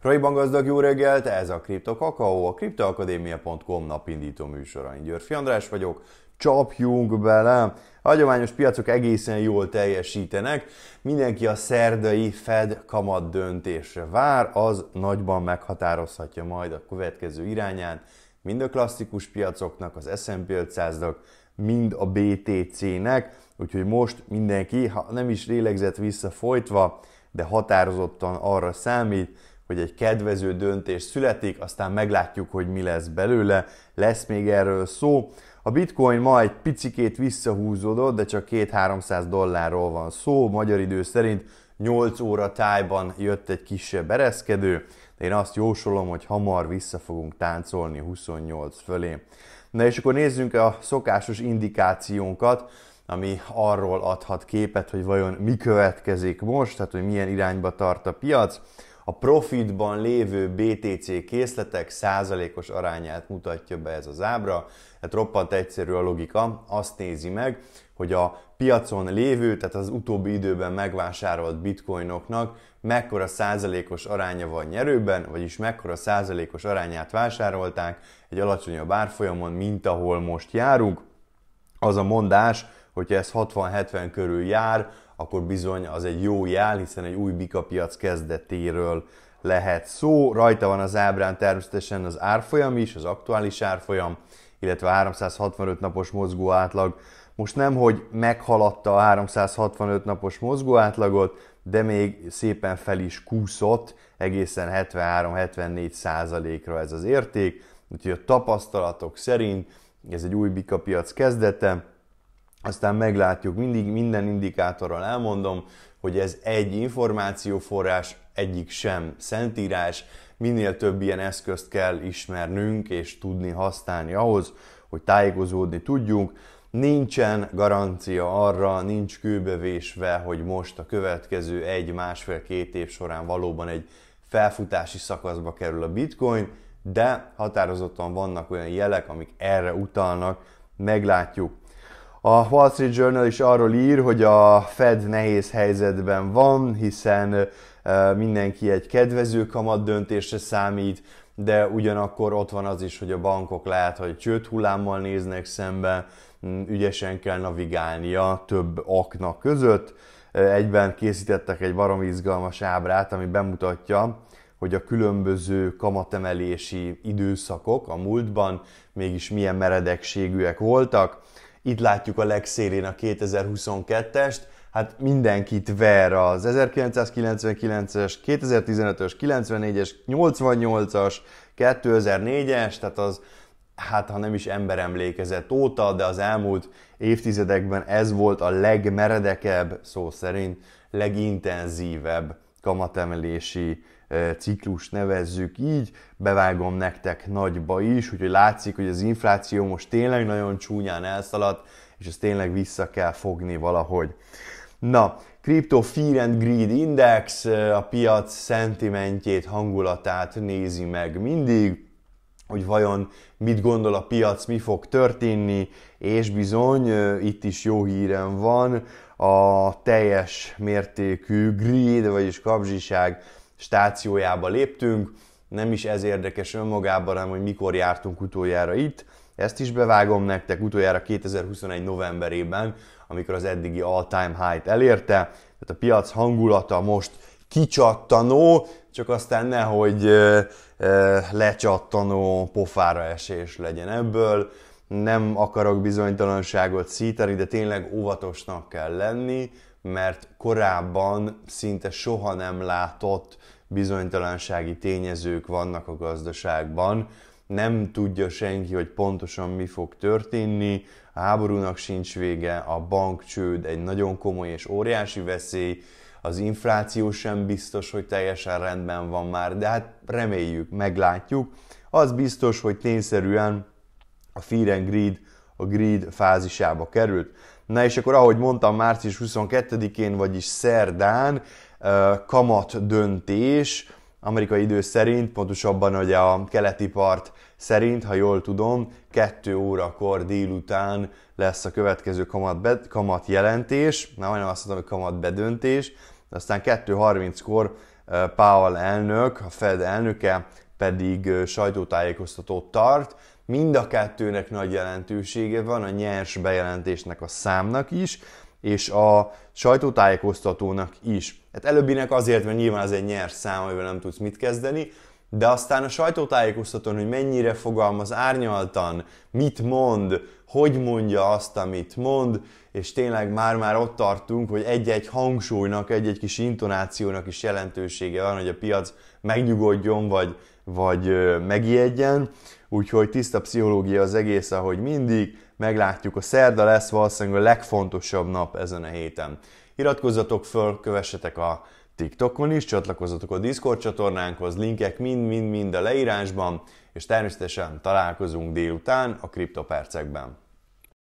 Raiban gazdag jó reggelt, ez a Kripto Kakao, a kriptoakadémia.com napindító műsora. Én Györfi András vagyok, csapjunk bele. A hagyományos piacok egészen jól teljesítenek, mindenki a szerdai Fed kamat döntésre vár, az nagyban meghatározhatja majd a következő irányát, mind a klasszikus piacoknak, az S&P 500-nak, mind a BTC-nek, úgyhogy most mindenki, ha nem is lélegzett visszafolytva, folytva, de határozottan arra számít, hogy egy kedvező döntés születik, aztán meglátjuk, hogy mi lesz belőle, lesz még erről szó. A bitcoin ma egy picikét visszahúzódott, de csak 2-300 dollárról van szó, magyar idő szerint 8 óra tájban jött egy kisebb ereszkedő, de én azt jósolom, hogy hamar vissza fogunk táncolni 28 fölé. Na és akkor nézzünk a szokásos indikációnkat, ami arról adhat képet, hogy vajon mi következik most, tehát hogy milyen irányba tart a piac. A profitban lévő BTC készletek százalékos arányát mutatja be ez az ábra, tehát roppant egyszerű a logika, azt nézi meg, hogy a piacon lévő, tehát az utóbbi időben megvásárolt bitcoinoknak mekkora százalékos aránya van nyerőben, vagyis mekkora százalékos arányát vásárolták egy alacsonyabb árfolyamon, mint ahol most járunk. Az a mondás, hogyha ez 60-70 körül jár, akkor bizony az egy jó jel, hiszen egy új bikapiac kezdetéről lehet szó. Rajta van az ábrán természetesen az árfolyam is, az aktuális árfolyam, illetve a 365 napos mozgó átlag. Most nem, hogy meghaladta a 365 napos mozgó átlagot, de még szépen fel is kúszott egészen 73-74 százalékra ez az érték, úgyhogy a tapasztalatok szerint ez egy új bikapiac kezdete, aztán meglátjuk, mindig minden indikátorral elmondom, hogy ez egy információforrás, egyik sem szentírás, minél több ilyen eszközt kell ismernünk és tudni használni ahhoz, hogy tájékozódni tudjunk. Nincsen garancia arra, nincs kőbevésve, hogy most a következő egy, másfél, két év során valóban egy felfutási szakaszba kerül a bitcoin, de határozottan vannak olyan jelek, amik erre utalnak, meglátjuk. A Wall Street Journal is arról ír, hogy a Fed nehéz helyzetben van, hiszen mindenki egy kedvező kamat döntésre számít, de ugyanakkor ott van az is, hogy a bankok lehet, hogy csőt hullámmal néznek szembe, ügyesen kell navigálnia több aknak között. Egyben készítettek egy barom izgalmas ábrát, ami bemutatja, hogy a különböző kamatemelési időszakok a múltban mégis milyen meredekségűek voltak itt látjuk a legszélén a 2022-est, hát mindenkit ver az 1999-es, 2015-ös, 94-es, 88-as, 2004-es, tehát az hát ha nem is emlékezett óta, de az elmúlt évtizedekben ez volt a legmeredekebb, szó szerint legintenzívebb kamatemelési ciklus nevezzük így, bevágom nektek nagyba is, úgyhogy látszik, hogy az infláció most tényleg nagyon csúnyán elszaladt, és ezt tényleg vissza kell fogni valahogy. Na, Crypto Fear and Greed Index a piac szentimentjét, hangulatát nézi meg mindig, hogy vajon mit gondol a piac, mi fog történni, és bizony itt is jó hírem van, a teljes mértékű greed, vagyis kapzsiság stációjába léptünk, nem is ez érdekes önmagában, hanem hogy mikor jártunk utoljára itt. Ezt is bevágom nektek utoljára 2021 novemberében, amikor az eddigi all-time high-t elérte. Tehát a piac hangulata most kicsattanó, csak aztán nehogy lecsattanó pofára esés legyen ebből. Nem akarok bizonytalanságot szíteni, de tényleg óvatosnak kell lenni, mert korábban szinte soha nem látott bizonytalansági tényezők vannak a gazdaságban. Nem tudja senki, hogy pontosan mi fog történni, a háborúnak sincs vége, a bankcsőd egy nagyon komoly és óriási veszély, az infláció sem biztos, hogy teljesen rendben van már, de hát reméljük, meglátjuk. Az biztos, hogy tényszerűen a fear and greed, a greed fázisába került. Na és akkor, ahogy mondtam, március 22-én, vagyis szerdán kamat döntés, amerikai idő szerint, pontosabban ugye a keleti part szerint, ha jól tudom, 2 órakor délután lesz a következő kamat, be, kamat jelentés, na majdnem azt mondom, hogy kamat bedöntés, aztán 2.30-kor Powell elnök, a Fed elnöke pedig sajtótájékoztatót tart, Mind a kettőnek nagy jelentősége van, a nyers bejelentésnek a számnak is, és a sajtótájékoztatónak is. Hát előbbinek azért, mert nyilván az egy nyers szám, amivel nem tudsz mit kezdeni, de aztán a sajtótájékoztatón, hogy mennyire fogalmaz árnyaltan, mit mond, hogy mondja azt, amit mond, és tényleg már-már ott tartunk, hogy egy-egy hangsúlynak, egy-egy kis intonációnak is jelentősége van, hogy a piac megnyugodjon, vagy, vagy megijedjen úgyhogy tiszta pszichológia az egész, ahogy mindig, meglátjuk, a szerda lesz valószínűleg a legfontosabb nap ezen a héten. Iratkozzatok föl, kövessetek a TikTokon is, csatlakozzatok a Discord csatornánkhoz, linkek mind-mind-mind a leírásban, és természetesen találkozunk délután a kriptopercekben.